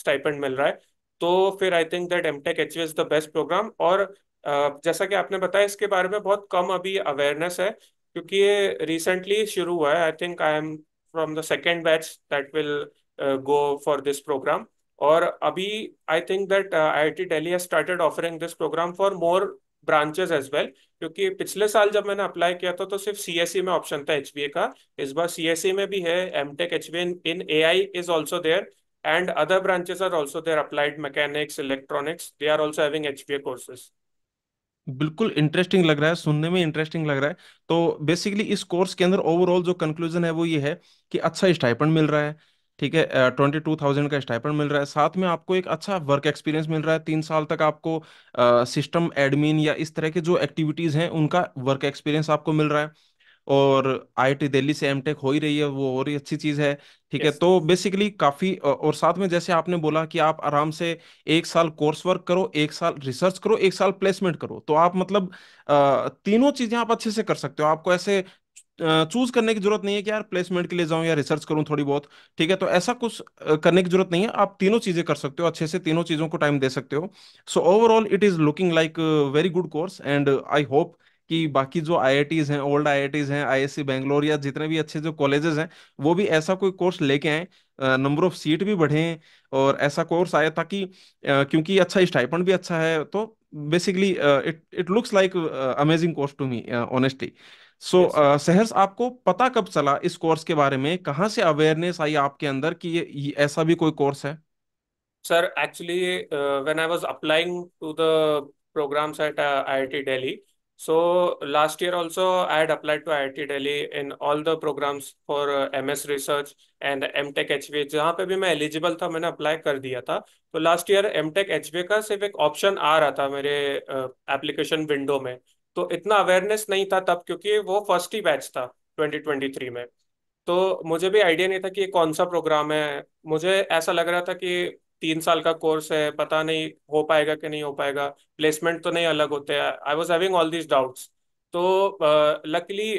Speaker 2: स्टाइपेंड मिल रहा है तो फिर I think that M take H is the best program और uh, जैसा कि आपने बताया इसके बारे में बहुत कम अभी अवेयरनेस है क्योंकि ये रिसेंटली शुरू हुआ है I think I am from the second batch that will Uh, go for this program. Or Abhi, I think that uh, IIT Delhi has started offering this program for more branches as well क्योंकि पिछले साल जब मैंने apply किया था तो सिर्फ सी S सी में ऑप्शन था एच बी ए का इस बार सी एस सी में भी है M take H B in A I is also there and other branches are also there applied mechanics electronics they are also having H B A courses
Speaker 1: बिल्कुल interesting लग रहा है सुनने में इंटरेस्टिंग लग रहा है तो बेसिकली इस कोर्स के अंदर ओवरऑल जो कंक्लूजन है वो ये है कि अच्छा स्टाइपेंड मिल रहा है ठीक है ट्वेंटी टू थाउजेंड का स्टाइपेंड मिल रहा है साथ में आपको एक अच्छा वर्क एक्सपीरियंस मिल रहा है तीन साल तक आपको सिस्टम uh, एडमिन या इस तरह के जो एक्टिविटीज़ हैं उनका वर्क एक्सपीरियंस आपको मिल रहा है और आईआईटी दिल्ली से एमटेक हो ही रही है वो और ही अच्छी चीज है ठीक yes. है तो बेसिकली काफी और साथ में जैसे आपने बोला कि आप आराम से एक साल कोर्स वर्क करो एक साल रिसर्च करो एक साल प्लेसमेंट करो तो आप मतलब तीनों चीजें आप अच्छे से कर सकते हो आपको ऐसे चूज करने की जरूरत नहीं है कि यार प्लेसमेंट के लिए जाऊं या रिसर्च करूं थोड़ी बहुत ठीक है तो ऐसा कुछ करने की जरूरत नहीं है आप तीनों चीजें कर सकते हो अच्छे से तीनों चीजों को टाइम दे सकते हो so overall it is looking like very good course and I hope कि बाकी जो आई हैं ओल्ड आई हैं आई बैंगलोर या जितने भी अच्छे जो कॉलेजेस हैं वो भी ऐसा कोई कोर्स लेके आए नंबर ऑफ सीट भी बढ़े और ऐसा कोर्स आए ताकि क्योंकि अच्छा स्टाइपन भी अच्छा है तो basically it it looks like amazing course to me honestly so सहर्स uh, आपको पता कब चला इस कोर्स के बारे में कहाँ से अवेयरनेस आई आपके अंदर कि ये ऐसा भी कोई कोर्स है
Speaker 2: sir actually when I was applying to the programs at IIT Delhi so last year also I had applied to IIT Delhi in all the programs for MS research and MTech HBA जहां पे भी मैं eligible था मैंने apply कर दिया था तो लास्ट ईयर एमटेक एचबीए का सिर्फ एक ऑप्शन आ रहा था मेरे एप्लीकेशन uh, विंडो में तो इतना अवेयरनेस नहीं था तब क्योंकि वो फर्स्ट ही बैच था 2023 में तो मुझे भी आइडिया नहीं था कि ये कौन सा प्रोग्राम है मुझे ऐसा लग रहा था कि तीन साल का कोर्स है पता नहीं हो पाएगा कि नहीं हो पाएगा प्लेसमेंट तो नहीं अलग होते हैं I was having all these doubts तो luckily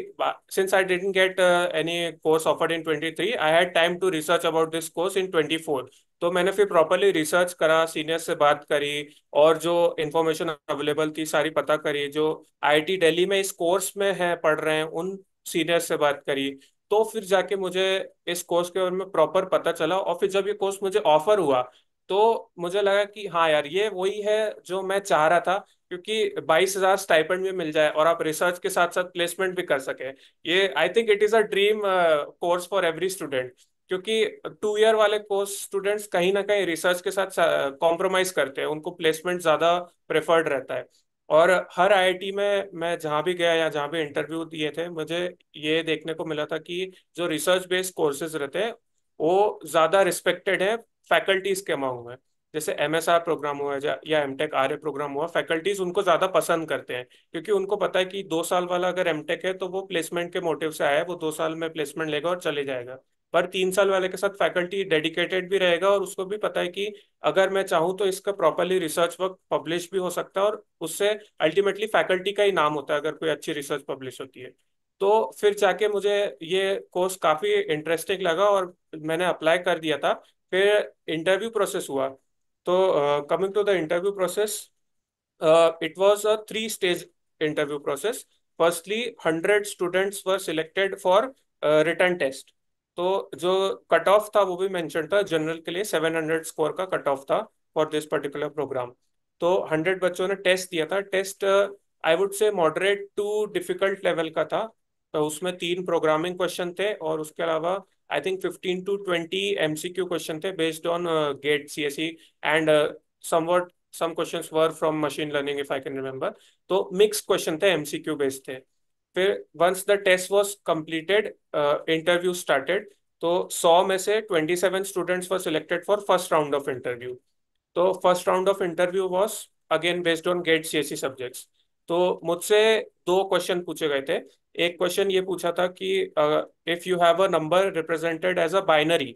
Speaker 2: since I I get any course offered in twenty three I had time to research about this course in twenty four तो मैंने फिर प्रॉपरली रिसर्च करा सीनियर से बात करी और जो इन्फॉर्मेशन अवेलेबल थी सारी पता करी जो आई दिल्ली में इस कोर्स में है पढ़ रहे हैं उन सीनियर से बात करी तो फिर जाके मुझे इस कोर्स के बारे में प्रॉपर पता चला और फिर जब ये कोर्स मुझे ऑफर हुआ तो मुझे लगा कि हाँ यार ये वही है जो मैं चाह रहा था क्योंकि बाईस हजार स्टाइपेंड भी मिल जाए और आप रिसर्च के साथ साथ प्लेसमेंट भी कर सके ये I think it is a dream course for every student क्योंकि टू ईयर वाले कोर्स स्टूडेंट्स कहीं ना कहीं रिसर्च के साथ कॉम्प्रोमाइज करते हैं उनको प्लेसमेंट ज्यादा प्रेफर्ड रहता है और हर आईआईटी में मैं जहाँ भी गया या जहाँ भी इंटरव्यू दिए थे मुझे ये देखने को मिला था कि जो रिसर्च बेस्ड कोर्सेज रहते हैं वो ज़्यादा रिस्पेक्टेड है फैकल्टीज के अमाउंट में जैसे एम एस आर प्रोग्राम हुआ या M take R A program हुआ फैकल्टीज उनको ज़्यादा पसंद करते हैं क्योंकि उनको पता है कि दो साल वाला अगर एम टेक है तो वो प्लेसमेंट के मोटिव से आया है वो दो साल में प्लेसमेंट लेगा और चले जाएगा पर तीन साल वाले के साथ फैकल्टी डेडिकेटेड भी रहेगा और उसको भी पता है कि अगर मैं चाहूँ तो इसका प्रॉपरली रिसर्च वर्क पब्लिश भी हो सकता है और उससे अल्टीमेटली फैकल्टी का ही नाम होता है अगर कोई अच्छी रिसर्च पब्लिश होती है तो फिर जाके मुझे ये कोर्स काफ़ी इंटरेस्टिंग लगा और मैंने अप्लाई कर दिया था फिर इंटरव्यू प्रोसेस हुआ तो coming to the interview process it was a three stage interview process firstly hundred students were selected for written test तो जो कट ऑफ था वो भी मैंशन था जनरल के लिए सेवन हंड्रेड स्कोर का कट ऑफ था फॉर दिस पर्टिकुलर प्रोग्राम तो हंड्रेड बच्चों ने टेस्ट दिया था test I would say moderate to difficult level का था तो उसमें तीन प्रोग्रामिंग क्वेश्चन थे और उसके अलावा I think fifteen to twenty M C Q question थे based on GATE C S C and somewhat some question were from machine learning if I can remember तो मिक्स क्वेश्चन थे M C Q based थे फिर once the test was completed interview started तो सौ में से twenty seven students were selected for first round of interview तो first round of interview was again based on GATE C S C subjects तो मुझसे दो क्वेश्चन पूछे गए थे एक क्वेश्चन ये पूछा था कि if you have a number represented as a binary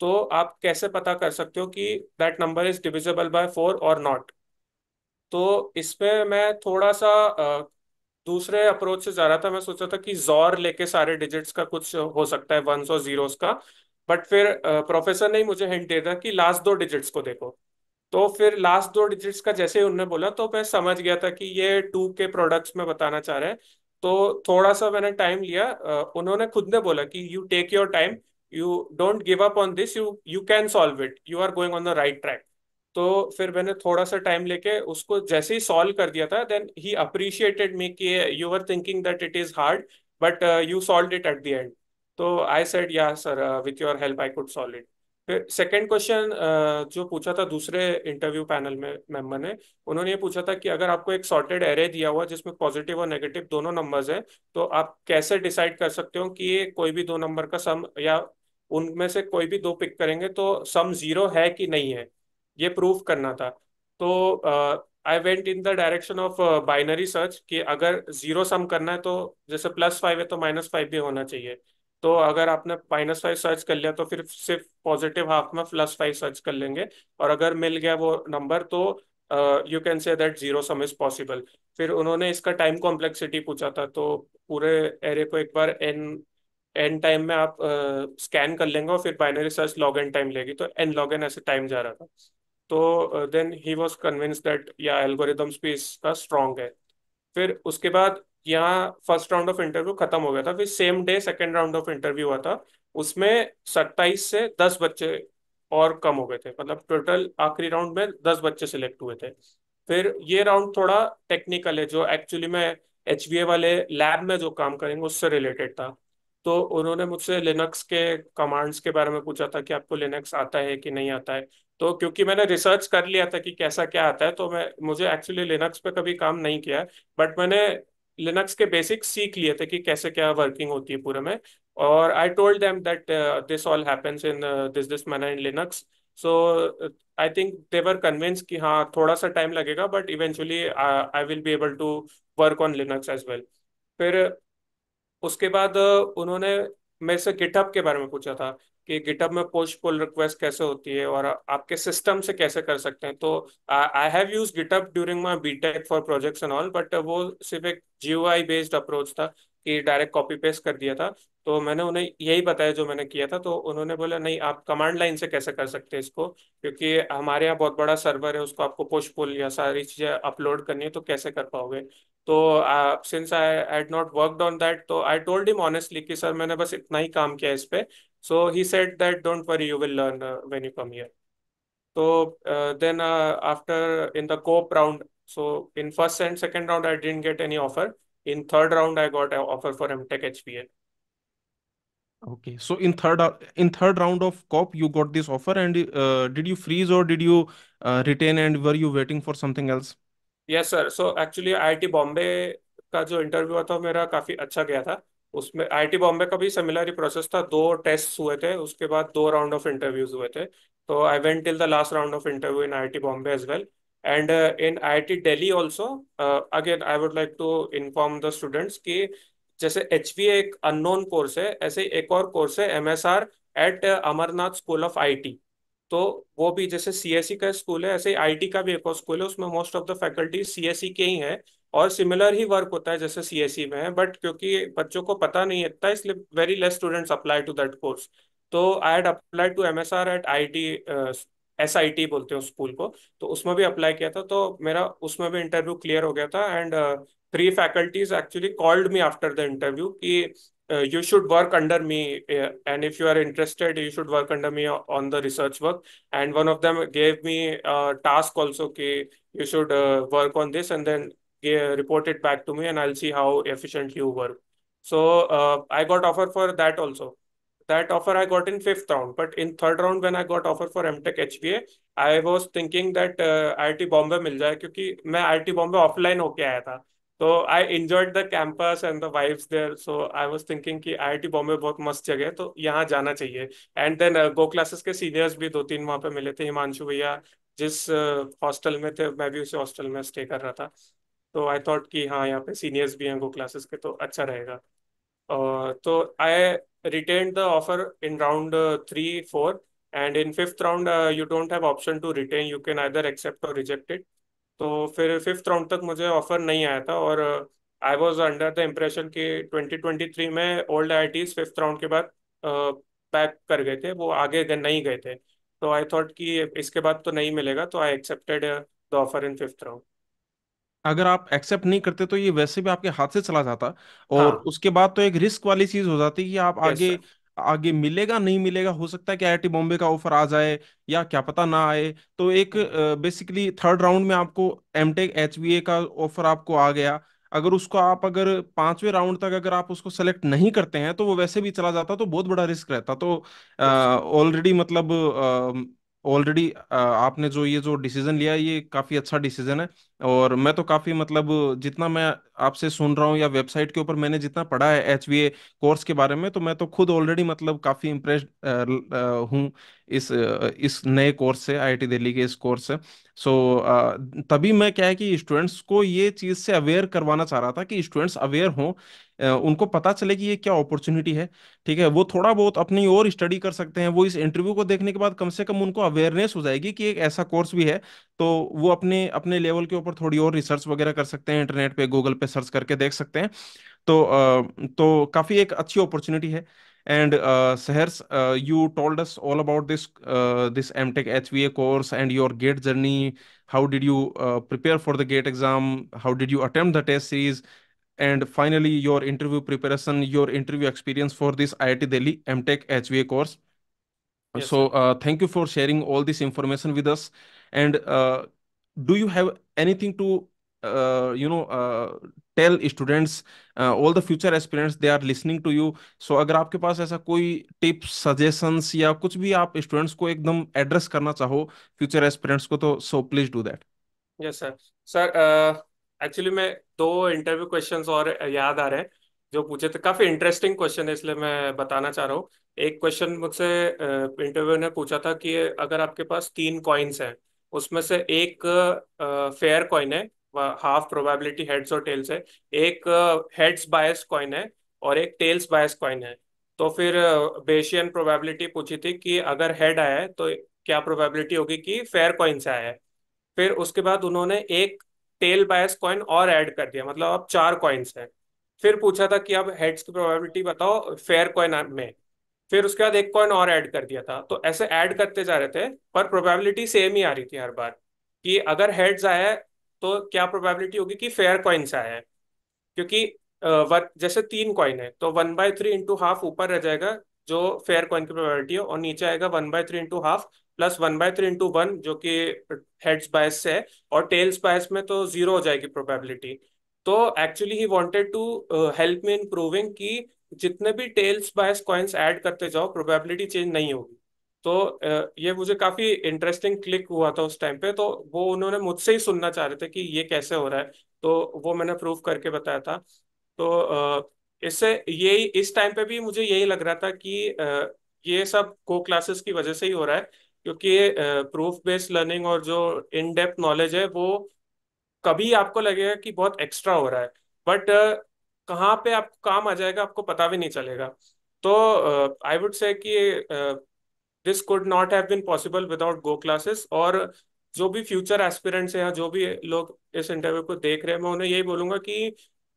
Speaker 2: तो आप कैसे पता कर सकते हो कि that number is divisible by four और नॉट तो इसमें मैं थोड़ा सा uh, दूसरे अप्रोच से जा रहा था मैं सोचा था कि जोर लेके सारे डिजिट्स का कुछ हो सकता है वंस और जीरोस का बट फिर प्रोफेसर ने ही मुझे हिंट दे दिया कि लास्ट दो डिजिट्स को देखो तो फिर लास्ट दो डिजिट्स का जैसे ही उन्होंने बोला तो मैं समझ गया था कि ये टू के प्रोडक्ट्स में बताना चाह रहे हैं तो थोड़ा सा मैंने टाइम लिया उन्होंने खुद ने बोला कि you take your time you don't give up on this you you can solve it you are going on the right track तो फिर मैंने थोड़ा सा टाइम लेके उसको जैसे ही सॉल्व कर दिया था देन ही अप्रिशिएटेड मी कि you are thinking that it is hard but you solve it at the end तो I said yeah sir with your help I could solve it फिर second question जो पूछा था दूसरे interview panel में member ने उन्होंने ये पूछा था कि अगर आपको एक सॉर्टेड एरे दिया हुआ जिसमें पॉजिटिव और नेगेटिव दोनों नंबर्स हैं तो आप कैसे डिसाइड कर सकते हो कि ये कोई भी दो नंबर का सम या उनमें से कोई भी दो पिक करेंगे तो सम जीरो है कि नहीं है ये प्रूफ करना था तो I went in the direction of binary search कि अगर जीरो सम करना है तो जैसे प्लस फाइव है तो माइनस फाइव भी होना चाहिए तो अगर आपने माइनस फाइव सर्च कर लिया तो फिर सिर्फ पॉजिटिव हाफ में प्लस फाइव सर्च कर लेंगे और अगर मिल गया वो नंबर तो you can say that zero sum is possible फिर उन्होंने इसका टाइम कॉम्प्लेक्सिटी पूछा था तो पूरे एरे को एक बार एन एन टाइम में आप स्कैन uh, कर लेंगे और फिर binary search log n time लेगी तो एन लॉग एन ऐसे टाइम जा रहा था तो then he was convinced that yeah algorithms भी इसका स्ट्रॉन्ग है फिर उसके बाद यहाँ फर्स्ट राउंड ऑफ इंटरव्यू खत्म हो गया था फिर same day second round of interview हुआ था उसमें सत्ताईस से दस बच्चे और कम हो गए थे मतलब टोटल आखिरी राउंड में दस बच्चे सिलेक्ट हुए थे फिर ये राउंड थोड़ा टेक्निकल है जो एक्चुअली में एच वाले लैब में जो काम करेंगे उससे रिलेटेड था तो उन्होंने मुझसे लिनक्स के कमांड्स के बारे में पूछा था कि आपको लिनक्स आता है कि नहीं आता है तो क्योंकि मैंने रिसर्च कर लिया था कि कैसा क्या आता है तो मैं मुझे एक्चुअली लिनक्स पे कभी काम नहीं किया बट मैंने लिनक्स के बेसिक सीख लिए थे कि कैसे क्या वर्किंग होती है पूरे में और I told them that this all happens in this this manner in Linux so I think they were convinced कि हाँ थोड़ा सा टाइम लगेगा but eventually I will be able to work on Linux as well फिर उसके बाद uh, उन्होंने मेरे से किटअप के बारे में पूछा था कि गिटअप में पोस्ट पुल रिक्वेस्ट कैसे होती है और आपके सिस्टम से कैसे कर सकते हैं तो I have use GitHub during my B Tech for project and all but वो सिर्फ एक जी बेस्ड अप्रोच था कि डायरेक्ट कॉपी पेस्ट कर दिया था तो मैंने उन्हें यही बताया जो मैंने किया था तो उन्होंने बोला नहीं आप कमांड लाइन से कैसे कर सकते हैं इसको क्योंकि हमारे यहाँ बहुत बड़ा सर्वर है उसको आपको पुश पुल या सारी चीज़ें अपलोड करनी है तो कैसे कर पाओगे तो since I had not worked on that तो आई टोल्ड हिम ऑनेस्टली कि सर मैंने बस इतना ही काम किया इस पर So he said that don't worry, you will learn uh, when you come here. So uh, then uh, after in the co-op round, so in first and second round, I didn't get any offer. In third round, I got an offer for MTech HPL.
Speaker 1: Okay, so in third uh, in third round of COP, you got this offer, and uh, did you freeze or did you uh, retain, and were you waiting for something else?
Speaker 2: Yes, sir. So actually, IIT Bombay का जो interview था मेरा काफी अच्छा गया था उसमें आई बॉम्बे का भी सिमिलर ही प्रोसेस था दो टेस्ट हुए थे उसके बाद दो राउंड ऑफ इंटरव्यूज हुए थे तो I went till the last round of interview in I Bombay as well and in I I T Delhi also again I would like to inform the students कि जैसे एच एक अननोन कोर्स है ऐसे एक और कोर्स है M S R at Amarnath school of I T तो वो भी जैसे सी एस e का स्कूल है ऐसे आई टी का भी एक और स्कूल है उसमें most of the faculty C S C के ही है और सिमिलर ही वर्क होता है जैसे सी e में है बट क्योंकि बच्चों को पता नहीं इतना इसलिए very less students apply to that course तो I had apply to M S R at I T S I T बोलते हैं स्कूल को तो उसमें भी अप्लाई किया था तो मेरा उसमें भी इंटरव्यू क्लियर हो गया था and three faculties actually called me after the interview कि you should work under me and if you are interested you should work under me on the research work and one of them gave me task also कि you should work on this and then report it back to me and I'll see how efficiently you work. So uh, I got offer for that also. That offer I got in fifth round, but in third round when I got offer for MTech HBA, I was thinking that uh, IIT Bombay mil jaye kyunki main IIT Bombay offline होके आया था. तो I enjoyed the campus and the vibes there so I was thinking कि IIT Bombay बहुत मस्त जगह है तो यहाँ जाना चाहिए एंड देन गो क्लासेस के सीनियर्स भी दो तीन वहाँ पे मिले थे हिमांशु भैया जिस हॉस्टल uh, में थे मैं भी उसी हॉस्टल में स्टे कर रहा था तो आई थॉट कि हाँ यहाँ पे सीनियर्स भी हैं गो क्लासेस के तो अच्छा रहेगा तो I retain the offer in round three four and in fifth round you don't have option to retain you can either accept और रिजेक्टेड तो फिर फिफ्थ राउंड तक मुझे ऑफर नहीं आया था और I was under the impression कि ट्वेंटी ट्वेंटी थ्री में old I I fifth round के बाद पैक uh, कर गए थे वो आगे नहीं गए थे तो आई थॉट कि इसके बाद तो नहीं मिलेगा तो I accepted the offer in fifth round
Speaker 1: अगर आप एक्सेप्ट नहीं करते तो ये वैसे भी आपके हाथ से चला जाता और हाँ उसके बाद तो एक रिस्क वाली चीज हो जाती कि आप आगे आगे मिलेगा नहीं मिलेगा हो सकता है कि आईआईटी बॉम्बे का ऑफर आ जाए या क्या पता ना आए तो एक बेसिकली थर्ड राउंड में आपको एमटेक एचबीए का ऑफर आपको आ गया अगर उसको आप अगर पांचवें राउंड तक अगर आप उसको सेलेक्ट नहीं करते हैं तो वो वैसे भी चला जाता तो बहुत बड़ा रिस्क रहता तो ऑलरेडी मतलब ऑलरेडी आपने जो ये जो डिसीजन लिया ये काफी अच्छा डिसीजन है और मैं तो काफी मतलब जितना मैं आपसे सुन रहा हूँ या वेबसाइट के ऊपर मैंने जितना पढ़ा है एच कोर्स के बारे में तो मैं तो खुद ऑलरेडी मतलब काफी इम्प्रेस हूँ इस इस नए कोर्स से आई दिल्ली के इस कोर्स से सो so, तभी मैं क्या है कि स्टूडेंट्स को ये चीज से अवेयर करवाना चाह रहा था कि स्टूडेंट्स अवेयर हों उनको पता चले कि ये क्या अपॉर्चुनिटी है ठीक है वो थोड़ा बहुत अपनी और स्टडी कर सकते हैं वो इस इंटरव्यू को देखने के बाद कम से कम उनको अवेयरनेस हो जाएगी कि एक ऐसा कोर्स भी है तो वो अपने अपने लेवल के ऊपर थोड़ी और रिसर्च वगैरह कर सकते हैं इंटरनेट पे गूगल पे सर्च करके देख सकते हैं तो तो काफ़ी एक अच्छी अपॉर्चुनिटी है and uh, Sahers, uh, you told us all about this uh, this MTech HVA course and your GATE journey. How did you uh, prepare for the GATE exam? How did you attempt the test series? and finally your interview preparation, your interview experience for this IIT Delhi MTech HVA course. Yes, so uh, thank you for sharing all this information with us. And uh, do you have anything to, uh, you know, uh, tell students, uh, all the future aspirants they are listening to you. So अगर आपके पास ऐसा koi tips, suggestions या कुछ भी आप students को एकदम address karna chaho future aspirants को so please do that.
Speaker 2: Yes sir. Sir, uh, actually मैं दो इंटरव्यू क्वेश्चंस और याद आ रहे हैं जो पूछे थे काफी इंटरेस्टिंग क्वेश्चन है इसलिए मैं बताना चाह रहा हूँ एक क्वेश्चन मुझसे इंटरव्यू ने पूछा था कि अगर आपके पास तीन कॉइन्स हैं उसमें से एक फेयर कॉइन है हाफ प्रोबेबिलिटी हेड्स और टेल्स है एक हेड्स बायस कॉइन है और एक टेल्स बायस कॉइन है तो फिर बेशियन प्रोबेबिलिटी पूछी थी कि अगर हेड आया है तो क्या प्रोबेबिलिटी होगी कि फेयर कॉइन से आया है फिर उसके बाद उन्होंने एक टेल बायस कॉइन और ऐड कर दिया मतलब अब चार कॉइन्स हैं फिर पूछा था कि अब हेड्स की प्रोबेबिलिटी बताओ फेयर कॉइन में फिर उसके बाद एक कॉइन और ऐड कर दिया था तो ऐसे ऐड करते जा रहे थे पर प्रोबेबिलिटी सेम ही आ रही थी हर बार कि अगर हेड्स आया है तो क्या प्रोबेबिलिटी होगी कि फेयर कॉइन्स से आया है क्योंकि वन जैसे तीन कॉइन है तो one by three into half ऊपर रह जाएगा जो फेयर कॉइन की प्रोबेबिलिटी है और नीचे आएगा one by three into half plus one by three into one जो कि हेड्स बायस से है और टेल्स बायस में तो जीरो हो जाएगी प्रोबेबिलिटी तो actually he wanted to help me in proving कि जितने भी टेल्स बायस कॉइन्स ऐड करते जाओ प्रोबेबिलिटी चेंज नहीं होगी तो uh, ये मुझे काफी इंटरेस्टिंग क्लिक हुआ था उस टाइम पे तो वो उन्होंने मुझसे ही सुनना चाह रहे थे कि ये कैसे हो रहा है तो वो मैंने प्रूव करके बताया था तो uh, इससे यही इस टाइम पे भी मुझे यही लग रहा था कि uh, ये सब को क्लासेस की वजह से ही हो रहा है क्योंकि प्रूफ बेस्ड लर्निंग और जो इन डेप्थ नॉलेज है वो कभी आपको लगेगा कि बहुत एक्स्ट्रा हो रहा है बट कहाँ पे आपको काम आ जाएगा आपको पता भी नहीं चलेगा तो आई वुड से कि this could not have been possible without GO Classes और जो भी फ्यूचर एस्पिरेंट्स हैं जो भी लोग इस इंटरव्यू को देख रहे हैं मैं उन्हें यही बोलूंगा कि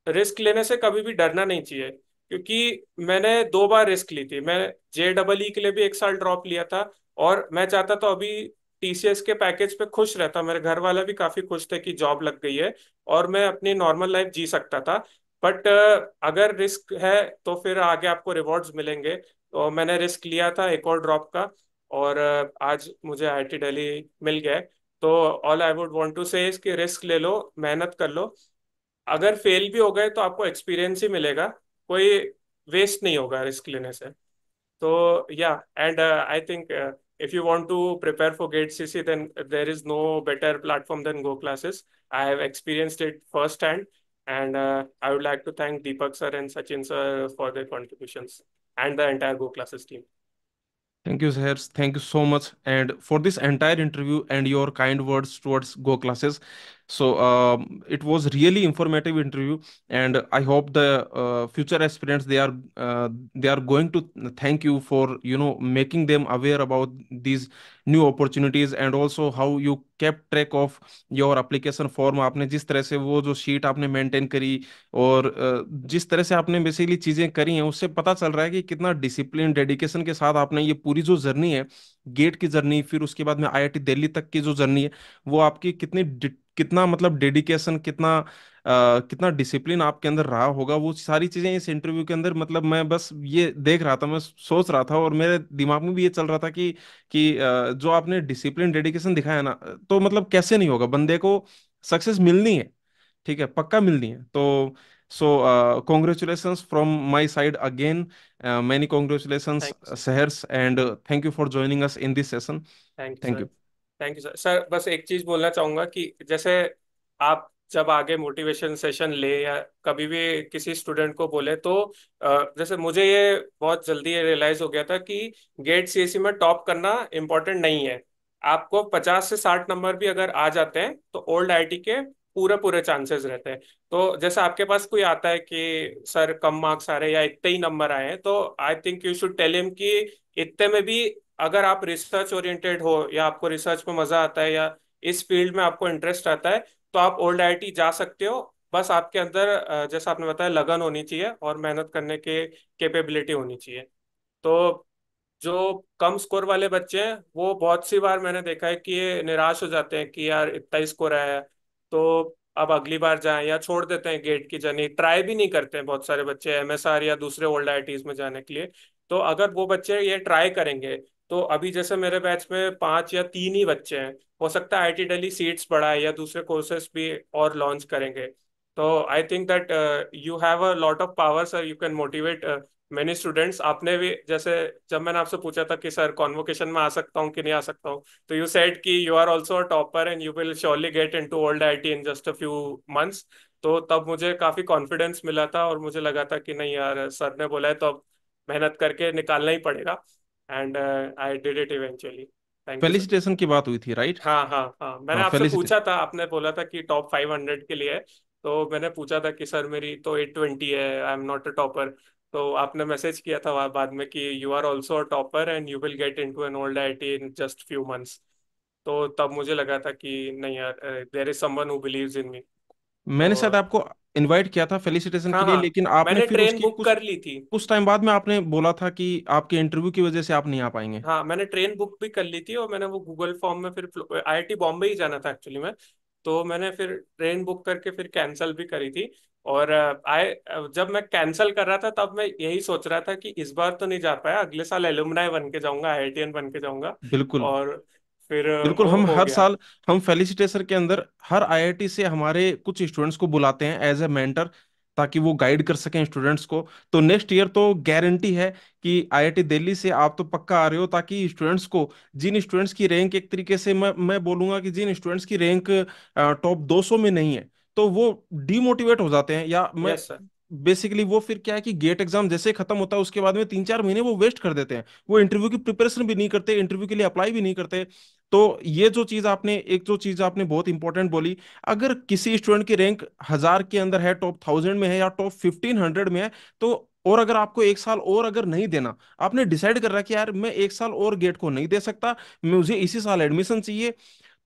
Speaker 2: रिस्क लेने से कभी भी डरना नहीं चाहिए क्योंकि मैंने दो बार रिस्क ली थी मैं जे डबल ई के लिए भी एक साल ड्रॉप लिया था और मैं चाहता तो अभी टीसीएस के पैकेज पे खुश रहता मेरे घर वाला भी काफी खुश थे कि जॉब लग गई है और मैं अपनी नॉर्मल लाइफ जी सकता था बट अगर रिस्क है तो फिर आगे आपको रिवॉर्ड्स मिलेंगे तो मैंने रिस्क लिया था एक और ड्रॉप का और आज मुझे आई टी डेली मिल गया तो all I would want to say कि रिस्क ले लो मेहनत कर लो अगर फेल भी हो गए तो आपको एक्सपीरियंस ही मिलेगा कोई वेस्ट नहीं होगा रिस्क लेने से तो या and I think if you want to prepare for gate cc then there is no better platform than go classes i have experienced it firsthand and uh, i would like to thank deepak sir and sachin sir for their contributions and the entire go classes team
Speaker 1: thank you sir thank you so much and for this entire interview and your kind words towards go classes So um, it was really informative interview, and I hope the uh, future aspirants they are uh, they are going to thank you for you know making them aware about these new opportunities and also how you kept track of your application form आपने जिस तरह से वो जो sheet आपने maintain करी और जिस तरह से आपने बेसिकली चीजें करी हैं उससे पता चल रहा है कि कितना डिसिप्लिन डेडिकेशन के साथ आपने ये पूरी जो जर्नी है गेट की जर्नी फिर उसके बाद में आईआईटी दिल्ली तक की जो जर्नी है वो आपकी कितनी कितना मतलब डेडिकेशन कितना आ, कितना डिसिप्लिन आपके अंदर रहा होगा वो सारी चीजें इस इंटरव्यू के अंदर मतलब मैं बस ये देख रहा था मैं सोच रहा था और मेरे दिमाग में भी ये चल रहा था कि कि जो आपने डिसिप्लिन डेडिकेशन दिखाया ना तो मतलब कैसे नहीं होगा बंदे को सक्सेस मिलनी है ठीक है पक्का मिलनी है तो so congratulation from my side again many congratulation Saharsh and thank you for joining us in this session
Speaker 2: thank you thank you sir sir बस एक चीज बोलना चाहूंगा कि जैसे आप जब आगे मोटिवेशन सेशन ले या कभी भी किसी स्टूडेंट को बोले तो जैसे मुझे ये बहुत जल्दी रियलाइज हो गया था कि गेट सी e में टॉप करना इम्पोर्टेंट नहीं है आपको 50 से 60 नंबर भी अगर आ जाते हैं तो ओल्ड आईटी के पूरे पूरे चांसेस रहते हैं तो जैसे आपके पास कोई आता है कि सर कम मार्क्स आ रहे हैं या इतने ही नंबर आए हैं तो I think you should tell him कि इतने में भी अगर आप रिसर्च ओरिएंटेड हो या आपको रिसर्च में मजा आता है या इस फील्ड में आपको इंटरेस्ट आता है तो आप ओल्ड आई जा सकते हो बस आपके अंदर जैसा आपने बताया लगन होनी चाहिए और मेहनत करने के कैपेबिलिटी होनी चाहिए तो जो कम स्कोर वाले बच्चे हैं वो बहुत सी बार मैंने देखा है कि ये निराश हो जाते हैं कि यार इतना ही स्कोर आया तो अब अगली बार जाएं या छोड़ देते हैं गेट की जर्नी ट्राई भी नहीं करते हैं बहुत सारे बच्चे एमएसआर या दूसरे ओल्ड आई में जाने के लिए तो अगर वो बच्चे ये ट्राई करेंगे तो अभी जैसे मेरे बैच में पांच या तीन ही बच्चे हैं हो सकता है आई टी सीट्स बढ़ाए या दूसरे कोर्सेस भी और लॉन्च करेंगे तो I think that you have a lot of power sir you can motivate many students आपने भी जैसे जब मैंने आपसे पूछा था कि सर कॉन्वोकेशन में आ सकता हूँ कि नहीं आ सकता हूँ तो यू सेट कि you are also a topper and you will surely get into old I T in just a few months तो तब मुझे काफ़ी कॉन्फिडेंस मिला था और मुझे लगा था कि नहीं यार सर ने बोला है तो अब मेहनत करके निकालना ही पड़ेगा and I did it eventually felicitation
Speaker 1: की बात हुई थी राइट
Speaker 2: हाँ हाँ हाँ मैंने हाँ, आपसे पूछा था आपने बोला था कि टॉप फाइव हंड्रेड के लिए तो मैंने पूछा था कि सर मेरी तो एट ट्वेंटी है I am not a topper तो आपने मैसेज किया था वहाँ बाद में कि you are also a topper and you will get into an old I T in just few months तो तब मुझे लगा था कि नहीं यार there is someone who believe in me
Speaker 1: मैंने शायद आपको इनवाइट किया था फेलिसिटेशन हाँ, के लिए हाँ। लेकिन आपने फिर ट्रेन उसकी बुक कुछ, कर ली थी कुछ टाइम बाद में आपने बोला था कि आपके इंटरव्यू की वजह से आप नहीं आ पाएंगे
Speaker 2: हाँ मैंने ट्रेन बुक भी कर ली थी और मैंने वो गूगल फॉर्म में फिर आईआईटी बॉम्बे ही जाना था एक्चुअली मैं तो मैंने फिर ट्रेन बुक करके फिर कैंसिल भी करी थी और आए uh, uh, जब मैं कैंसिल कर रहा था तब मैं यही सोच रहा था कि इस बार तो नहीं जा पाया अगले साल एलुमनाई बन के जाऊंगा आईआईटीएन बन के जाऊंगा बिल्कुल और फिर बिल्कुल हम हर साल
Speaker 1: हम फेलिसिटेशन के अंदर हर आईआईटी से हमारे कुछ स्टूडेंट्स को बुलाते हैं एज ए मेंटर ताकि वो गाइड कर सकें स्टूडेंट्स को तो नेक्स्ट ईयर तो गारंटी है कि आईआईटी दिल्ली से आप तो पक्का आ रहे हो ताकि स्टूडेंट्स को जिन स्टूडेंट्स की रैंक एक तरीके से मैं मैं बोलूंगा कि जिन स्टूडेंट्स की रैंक टॉप 200 में नहीं है तो वो डीमोटिवेट हो जाते हैं या मैं yes, बेसिकली वो फिर क्या है कि गेट एग्जाम जैसे खत्म होता है उसके बाद में तीन चार महीने वो वेस्ट कर देते हैं वो इंटरव्यू की प्रिपरेशन भी नहीं करते इंटरव्यू के लिए अप्लाई भी नहीं करते तो ये जो चीज आपने एक जो चीज आपने बहुत इंपॉर्टेंट बोली अगर किसी स्टूडेंट की रैंक हजार के अंदर है टॉप थाउजेंड में है या टॉप फिफ्टीन हंड्रेड में है तो और अगर आपको एक साल और अगर नहीं देना आपने डिसाइड कर रहा कि यार मैं एक साल और गेट को नहीं दे सकता मुझे इसी साल एडमिशन चाहिए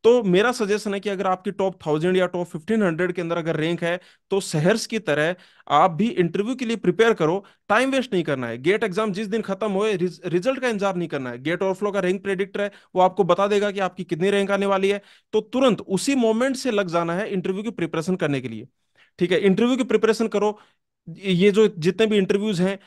Speaker 1: तो मेरा सजेशन है कि अगर आपकी टॉप थाउजेंड या टॉप फिफ्टीन हंड्रेड के अंदर अगर रैंक है तो शहर्स की तरह आप भी इंटरव्यू के लिए प्रिपेयर करो टाइम वेस्ट नहीं करना है गेट एग्जाम जिस दिन खत्म होए रिज, रिजल्ट का इंतजार नहीं करना है गेट ओवरफ्लो का रैंक प्रेडिक्टर है वो आपको बता देगा कि आपकी कितनी रैंक आने वाली है तो तुरंत उसी मोमेंट से लग जाना है इंटरव्यू की प्रिपरेशन करने के लिए ठीक है इंटरव्यू की प्रिपरेशन करो ये जो जितने भी इंटरव्यूज हैं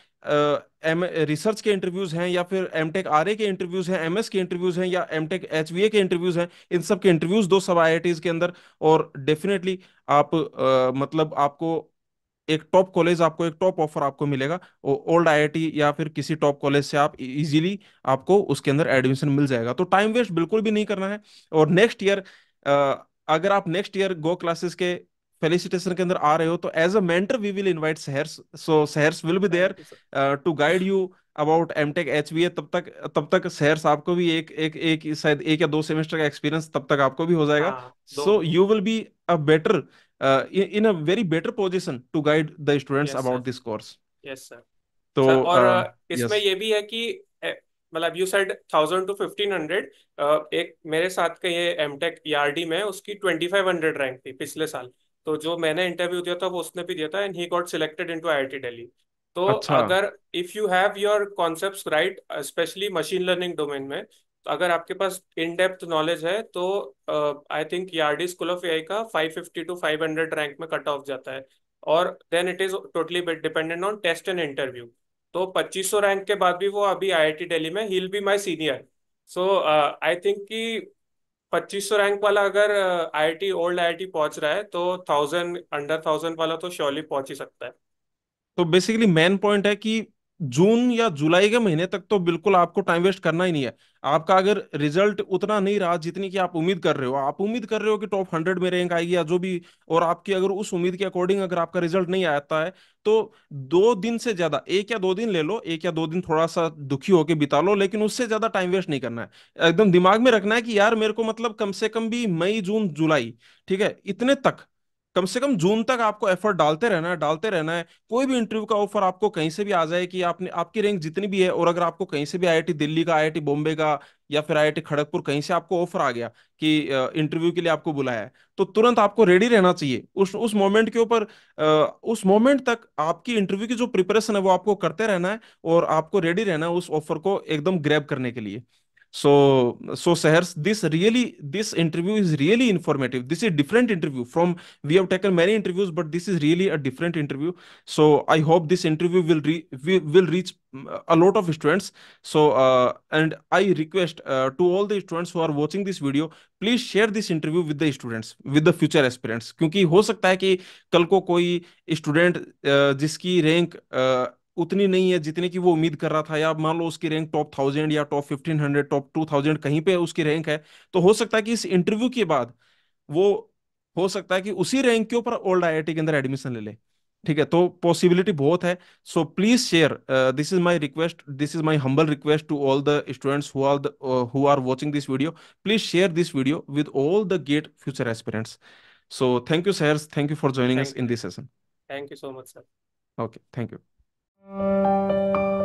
Speaker 1: एम रिसर्च के इंटरव्यूज हैं या फिर एम टेक आर ए के इंटरव्यूज हैं एम एस के इंटरव्यूज हैं या M take H V A के इंटरव्यूज हैं इन सब के इंटरव्यूज दो सब आई आई टीज के अंदर और डेफिनेटली आप आ, मतलब आपको एक टॉप कॉलेज आपको एक टॉप ऑफर आपको मिलेगा ओल्ड आईआईटी या फिर किसी टॉप कॉलेज से आप इजीली e-, आपको उसके अंदर एडमिशन मिल जाएगा तो टाइम वेस्ट बिल्कुल भी नहीं करना है और नेक्स्ट ईयर अगर आप नेक्स्ट ईयर गो क्लासेस के फेलिसिटेशन के अंदर आ रहे हो तो as a mentor we will invite Saharsh so Saharsh will be there to guide you about MTech HBA तब तक तब तक सहर्स आपको भी एक एक एक शायद एक या दो सेमेस्टर का एक्सपीरियंस तब तक आपको भी हो जाएगा so you will be a better in a very better position to guide the students about this course
Speaker 2: yes sir तो sir, और uh, uh, इसमें yes. ये भी है कि मतलब you said thousand to fifteen hundred एक मेरे साथ का ये एमटेक ईआरडी e में उसकी ट्वेंटी फाइव हंड्रेड रैंक थी पिछले साल तो जो मैंने इंटरव्यू दिया था वो उसने भी दिया था and he got selected into IIT Delhi तो अच्छा। अगर if you have your concepts right specially machine learning domain में तो अगर आपके पास इन डेप्थ नॉलेज है तो I think Yardi school of AI का 550 टू 500 रैंक में कट ऑफ जाता है और then it is totally dependent on test and interview तो 2500 रैंक के बाद भी वो अभी आईआईटी दिल्ली में ही will be my senior so I think कि पच्चीस सौ रैंक वाला अगर आईआईटी ओल्ड आईआईटी पहुंच रहा है तो थाउजेंड अंडर थाउजेंड वाला तो श्योरली पहुंच ही सकता है
Speaker 1: तो बेसिकली मेन पॉइंट है कि जून या जुलाई के महीने तक तो बिल्कुल आपको टाइम वेस्ट करना ही नहीं है आपका अगर रिजल्ट उतना नहीं रहा जितनी कि आप उम्मीद कर रहे हो आप उम्मीद कर रहे हो कि टॉप हंड्रेड में रैंक आएगी या जो भी और आपकी अगर उस उम्मीद के अकॉर्डिंग अगर आपका रिजल्ट नहीं आता है तो दो दिन से ज्यादा एक या दो दिन ले लो एक या दो दिन थोड़ा सा दुखी होकर बिता लो लेकिन उससे ज्यादा टाइम वेस्ट नहीं करना है एकदम दिमाग में रखना है कि यार मेरे को मतलब कम से कम भी मई जून जुलाई ठीक है इतने तक कम से कम जून तक आपको एफर्ट डालते रहना है डालते रहना है कोई भी इंटरव्यू का ऑफर आपको कहीं से भी आ जाए कि आपने आपकी रैंक जितनी भी है और अगर आपको कहीं से भी आई दिल्ली का आई बॉम्बे का या फिर आई खड़गपुर कहीं से आपको ऑफर आ गया कि इंटरव्यू के लिए आपको बुलाया है तो तुरंत आपको रेडी रहना चाहिए उस उस मोमेंट के ऊपर उस मोमेंट तक आपकी इंटरव्यू की जो प्रिपरेशन है वो आपको करते रहना है और आपको रेडी रहना है उस ऑफर को एकदम ग्रैब करने के लिए so so Sahers, this really this interview is really informative this is different interview from we have taken many interviews but this is really a different interview so i hope this interview will re, will reach uh, a lot of students so uh, and i request uh, to all the students who are watching this video please share this interview with the students with the future aspirants क्योंकि हो सकता है कि कल student, uh, कोई student उतनी नहीं है जितने की वो उम्मीद कर रहा था या मान लो उसकी रैंक टॉप थाउजेंड या top fifteen hundred top two thousand कहीं पे उसकी रैंक है तो हो सकता है कि इस इंटरव्यू के बाद वो हो सकता है कि उसी रैंक के ऊपर ओल्ड आई के अंदर एडमिशन ले ले ठीक है तो पॉसिबिलिटी बहुत है so please share this is my request this is my humble request to all the students who are who are watching this video please share this video with all the GATE future aspirants so thank you sir thank you for joining us in this session
Speaker 2: thank you so much sir okay thank you Thank you.